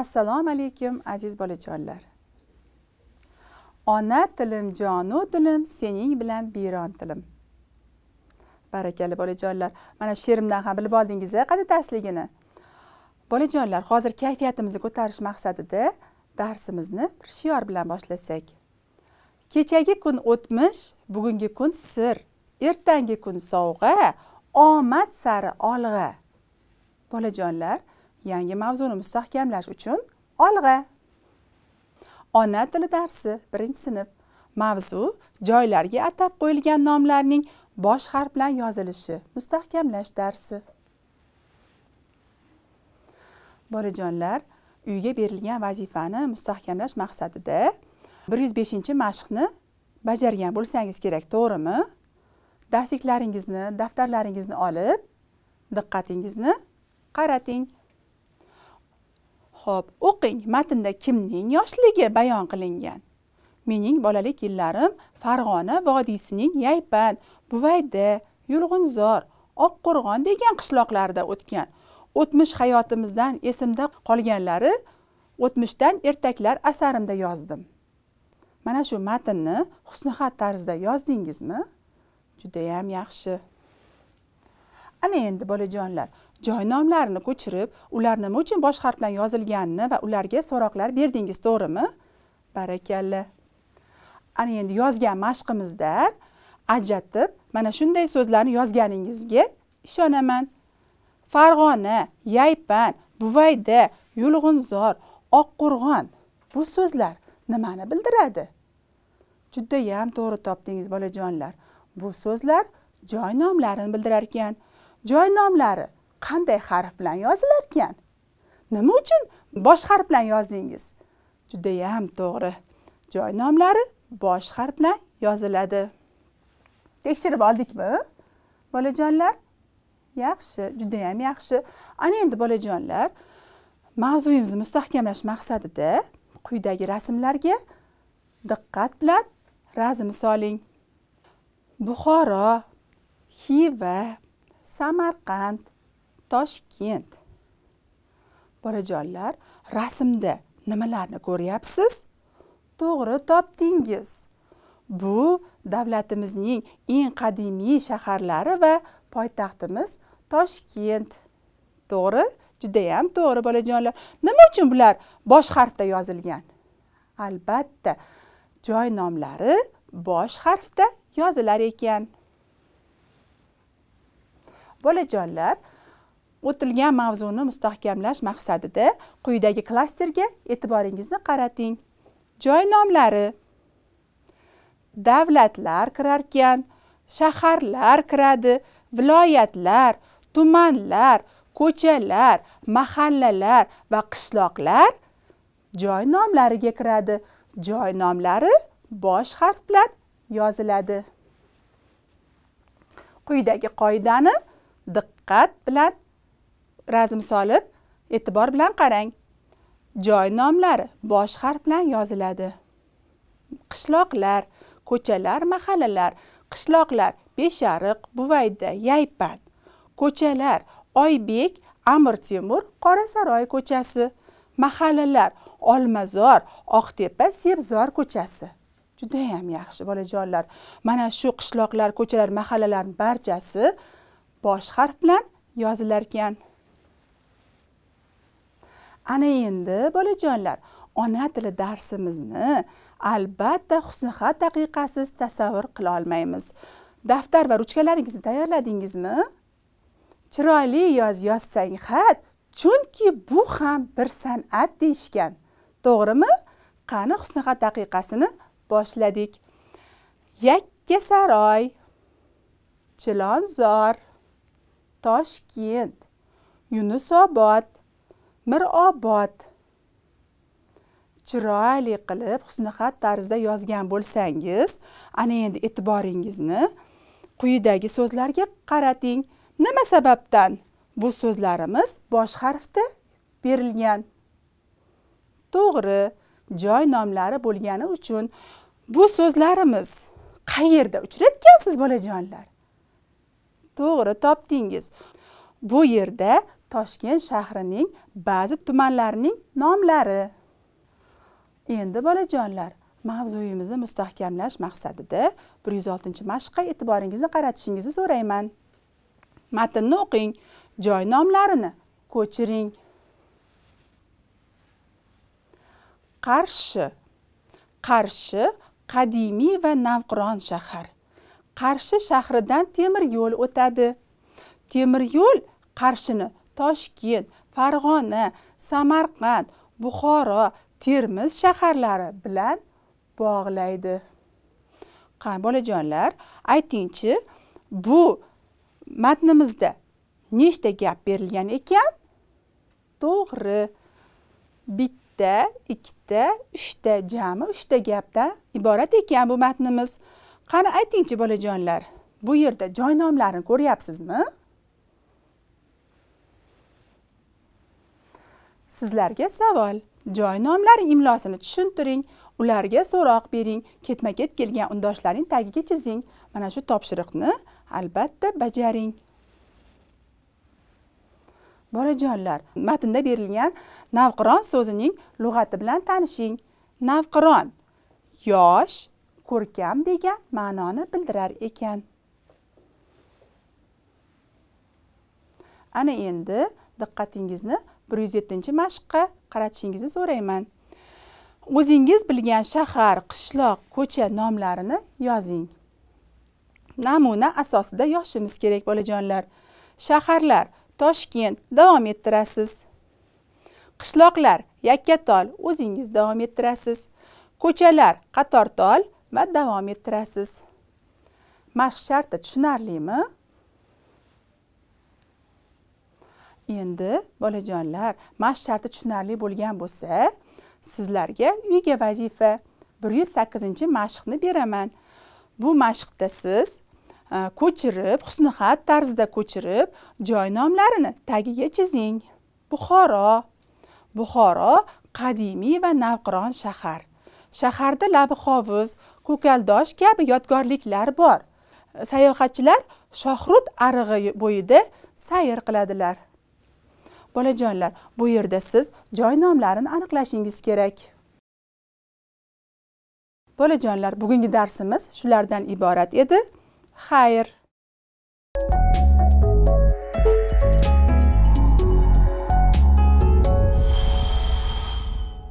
assalomu alaykum aziz bolajonlar ona tilim jonu tilim sening bilan biron tilim barakali bolajonlar mana she'rimdan ham bilib oldingiz qanday darsligini bolajonlar hozir kayfiyatimizni ko'tarish maqsadida darsimizni bir shior bilan boshlasak kechagi kun o'tmish bugungi kun sir ertangi kun sovg'a omad sari olg'a bolajonlar yangi mavzuni mustahkamlash uchun olg'a ona tili darsi birinchi sinf mavzu joylarga atab qo'yilgan nomlarning bosh harf bilan yozilishi mustahkamlash darsi bolajonlar uyga berilgan vazifani mustahkamlash maqsadida bir yuz beshinchi mashqni bajargan bo'lsangiz kerak to'g'rimi darsliklaringizni daftarlaringizni olib diqqatingizni qarating Xo'p, o'qing. Matnda kimning yoshligi bayon qilingan? Mening bolalik yillarim Farg'ona vodiysining Yaypan, Buvayda, Yulg'unzor, Oqqo'rg'on degan qishloqlarda o'tgan. O'tmish hayotimizdan esimda qolganlari o'tmishdan ertaklar asarimda yozdim. Mana shu matnni husnixat tarzida yozdingizmi? Juda yaxshi. Ana endi bolajonlar, joy nomlarini ko'chirib ular nima uchun bosh harf bilan yozilganini va ularga so'roqlar berdingiz to'g'rimi barakalla ana endi yozgan mashqimizdan ajratib mana shunday so'zlarni yozganingizga ishonaman farg'ona yaypan buvayda yulg'unzor oqqo'rg'on bu so'zlar nimani bildiradi judayam to'g'ri topdingiz bolajonlar bu so'zlar joy nomlarini bildirar ekan joy nomlari qanday harf bilan yozilarkan nima uchun bosh harf bilan yozdingiz judayam to'g'ri joy nomlari bosh harf bilan yoziladi tekshirib oldikmi bolajonlar yaxshi judayam yaxshi ana endi bolajonlar mavzuyimizni mustahkamlash maqsadida quyidagi rasmlarga diqqat bilan razm soling buxoro xiva samarqand toshkent bolajonlar rasmda nimalarni ko'ryapsiz to'g'ri topdingiz bu davlatimizning eng qadimiy shaharlari va poytaxtimiz toshkent to'g'ri judayam to'g'ri bolajonlar nima uchun bular bosh harfda yozilgan albatta joy nomlari bosh harfda yozilar ekan bolajonlar o'tilgan mavzuni mustahkamlash maqsadida quyidagi klasterga e'tiboringizni qarating joy nomlari davlatlar kirarkan shaharlar kiradi viloyatlar tumanlar ko'chalar mahallalar va qishloqlar joy nomlariga kiradi joy nomlari bosh harf bilan yoziladi quyidagi qoidani diqqat bilan razm solib e'tibor bilan qarang joy nomlari bosh harf bilan yoziladi qishloqlar ko'chalar mahallalar qishloqlar beshariq buvayda yaypat ko'chalar oybek amir temur qorasaroy ko'chasi mahallalar olmazor oqtepa sebzor ko'chasi judayam yaxshi bolajonlar mana shu qishloqlar ko'chalar mahallalarning barchasi bosh harf bilan yozilar ekan ana endi bolajonlar ona tili darsimizni albatta husnixat daqiqasiz tasavvur qila olmaymiz daftar va ruchkalaringizni tayyorladingizmi chiroyli yoz yozsang xat chunki bu ham bir san'at deyishgan to'g'rimi qani husnixat daqiqasini boshladik yakkasaroy chilonzor toshkent yunusobod mirobod chiroyli qilib husnixat tarzda yozgan bo'lsangiz ana endi e'tiboringizni quyidagi so'zlarga qarating nima sababdan bu so'zlarimiz bosh harfda berilgan to'g'ri joy nomlari bo'lgani uchun bu so'zlarimiz qayerda uchratgansiz bolajonlar to'g'ri topdingiz bu yerda toshkent shahrining ba'zi tumanlarining nomlari endi bolajonlar mavzuyimizni mustahkamlash maqsadida bir yuz oltinchi mashqqa e'tiboringizni qaratishingizni so'rayman matnni o'qing joy nomlarini ko'chiring qarshi qarshi qadimiy va navqiron shahar qarshi shahridan temir yo'l o'tadi temir yo'l qarshini toshkent farg'ona samarqand buxoro termiz shaharlari bilan bog'laydi qani bolajonlar aytingchi bu matnimizda nechta gap berilgan ekan to'g'ri bitta ikkita uchta jami uchta gapdan iborat ekan bu matnimiz qani aytingchi bolajonlar bu yerda joy nomlarini ko'ryapsizmi sizlarga savol joy nomlari imlosini tushuntiring ularga so'roq bering ketma ket kelgan undoshlarning tagiga chizing mana shu topshiriqni albatta bajaring bolajonlar matnda berilgan navqiron so'zining lug'ati bilan tanishing navqiron yosh ko'rkam degan ma'noni bildirar ekan ana endi diqqatingizni bir yuz yettinchi mashqqa qaratishingizni so'rayman o'zingiz bilgan shahar qishloq ko'cha nomlarini yozing namuna asosida yozishimiz kerak bolajonlar shaharlar toshkent davom ettirasiz qishloqlar yakkatol o'zingiz davom ettirasiz ko'chalar qatortol va davom ettirasiz mashq sharti tushunarlimi endi bolajonlar mash sharti tushunarli bo'lgan bo'lsa sizlarga uyga vazifa bir yuz sakkizinchi mashqni beraman bu mashqda siz e, ko'chirib husnixat tarzida ko'chirib joy nomlarini tagiga chizing buxoro buxoro qadimiy va navqiron shahar shaharda labi hovuz ko'kaldosh kabi yodgorliklar bor sayohatchilar shohrud arig'i bo'yida sayr qiladilar bolajonlar bu yerda siz joy nomlarini aniqlashingiz kerak bolajonlar bugungi darsimiz shulardan iborat edi xayr